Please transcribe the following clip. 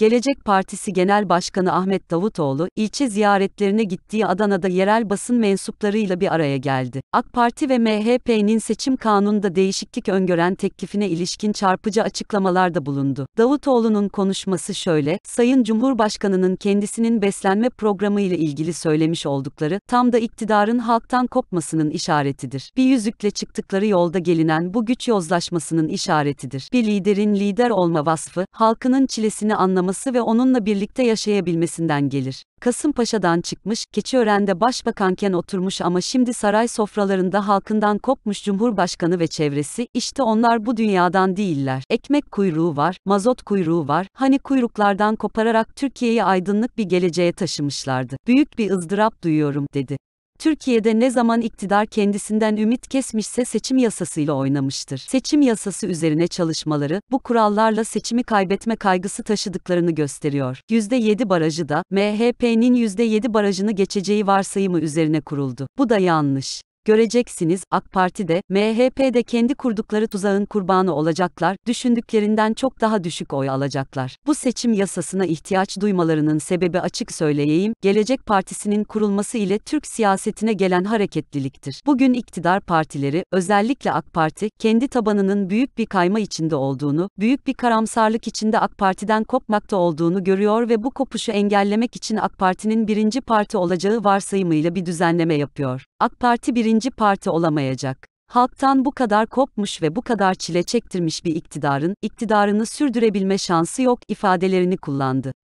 Gelecek Partisi Genel Başkanı Ahmet Davutoğlu, ilçe ziyaretlerine gittiği Adana'da yerel basın mensuplarıyla bir araya geldi. AK Parti ve MHP'nin seçim kanununda değişiklik öngören teklifine ilişkin çarpıcı açıklamalarda bulundu. Davutoğlu'nun konuşması şöyle, Sayın Cumhurbaşkanı'nın kendisinin beslenme programı ile ilgili söylemiş oldukları, tam da iktidarın halktan kopmasının işaretidir. Bir yüzükle çıktıkları yolda gelinen bu güç yozlaşmasının işaretidir. Bir liderin lider olma vasfı, halkının çilesini anlamak anımsaması ve onunla birlikte yaşayabilmesinden gelir. Kasımpaşa'dan çıkmış, Keçiören'de başbakanken oturmuş ama şimdi saray sofralarında halkından kopmuş Cumhurbaşkanı ve çevresi, işte onlar bu dünyadan değiller. Ekmek kuyruğu var, mazot kuyruğu var, hani kuyruklardan kopararak Türkiye'yi aydınlık bir geleceğe taşımışlardı. Büyük bir ızdırap duyuyorum, dedi. Türkiye'de ne zaman iktidar kendisinden ümit kesmişse seçim yasasıyla oynamıştır. Seçim yasası üzerine çalışmaları, bu kurallarla seçimi kaybetme kaygısı taşıdıklarını gösteriyor. %7 barajı da, MHP'nin %7 barajını geçeceği varsayımı üzerine kuruldu. Bu da yanlış. Göreceksiniz, AK Parti de, MHP de kendi kurdukları tuzağın kurbanı olacaklar, düşündüklerinden çok daha düşük oy alacaklar. Bu seçim yasasına ihtiyaç duymalarının sebebi açık söyleyeyim, Gelecek Partisi'nin kurulması ile Türk siyasetine gelen hareketliliktir. Bugün iktidar partileri, özellikle AK Parti, kendi tabanının büyük bir kayma içinde olduğunu, büyük bir karamsarlık içinde AK Parti'den kopmakta olduğunu görüyor ve bu kopuşu engellemek için AK Parti'nin birinci parti olacağı varsayımıyla bir düzenleme yapıyor. AK Parti birinci parti olamayacak. Halktan bu kadar kopmuş ve bu kadar çile çektirmiş bir iktidarın, iktidarını sürdürebilme şansı yok ifadelerini kullandı.